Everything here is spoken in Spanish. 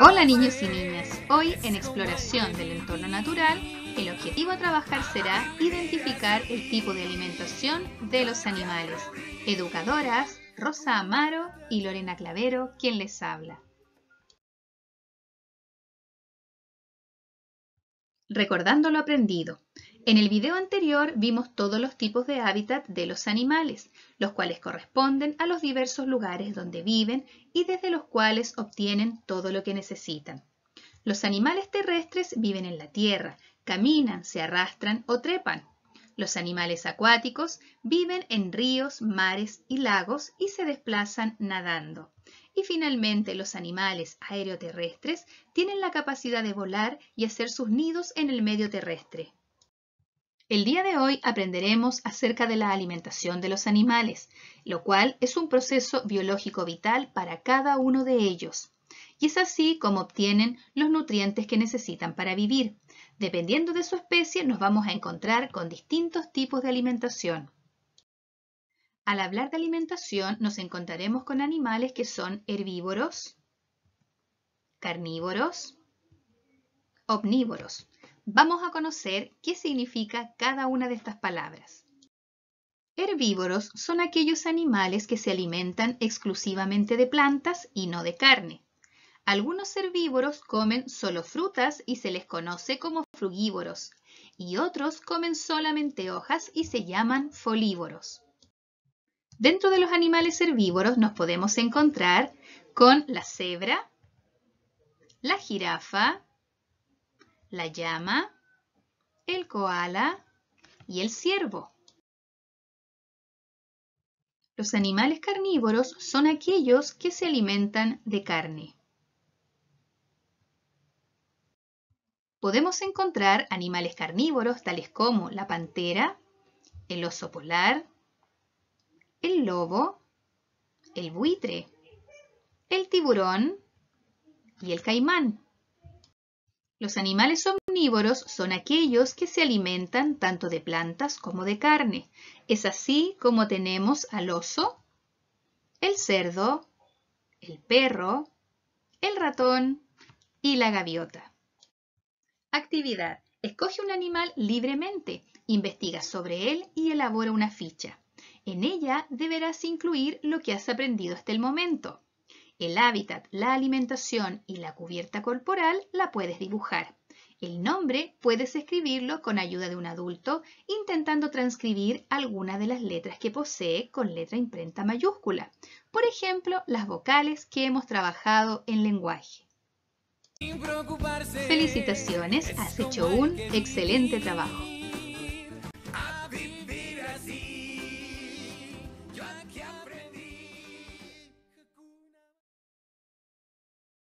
Hola niños y niñas, hoy en Exploración del Entorno Natural, el objetivo a trabajar será identificar el tipo de alimentación de los animales. Educadoras Rosa Amaro y Lorena Clavero, quien les habla. Recordando lo aprendido, en el video anterior vimos todos los tipos de hábitat de los animales, los cuales corresponden a los diversos lugares donde viven y desde los cuales obtienen todo lo que necesitan. Los animales terrestres viven en la tierra, caminan, se arrastran o trepan. Los animales acuáticos viven en ríos, mares y lagos y se desplazan nadando. Y finalmente los animales aeroterrestres tienen la capacidad de volar y hacer sus nidos en el medio terrestre. El día de hoy aprenderemos acerca de la alimentación de los animales, lo cual es un proceso biológico vital para cada uno de ellos. Y es así como obtienen los nutrientes que necesitan para vivir. Dependiendo de su especie nos vamos a encontrar con distintos tipos de alimentación. Al hablar de alimentación nos encontraremos con animales que son herbívoros, carnívoros, omnívoros, vamos a conocer qué significa cada una de estas palabras. Herbívoros son aquellos animales que se alimentan exclusivamente de plantas y no de carne. Algunos herbívoros comen solo frutas y se les conoce como frugívoros, y otros comen solamente hojas y se llaman folívoros. Dentro de los animales herbívoros nos podemos encontrar con la cebra, la jirafa, la llama, el koala y el ciervo. Los animales carnívoros son aquellos que se alimentan de carne. Podemos encontrar animales carnívoros tales como la pantera, el oso polar, el lobo, el buitre, el tiburón y el caimán. Los animales omnívoros son aquellos que se alimentan tanto de plantas como de carne. Es así como tenemos al oso, el cerdo, el perro, el ratón y la gaviota. Actividad. Escoge un animal libremente, investiga sobre él y elabora una ficha. En ella deberás incluir lo que has aprendido hasta el momento. El hábitat, la alimentación y la cubierta corporal la puedes dibujar. El nombre puedes escribirlo con ayuda de un adulto intentando transcribir alguna de las letras que posee con letra imprenta mayúscula. Por ejemplo, las vocales que hemos trabajado en lenguaje. Felicitaciones, has hecho un excelente trabajo.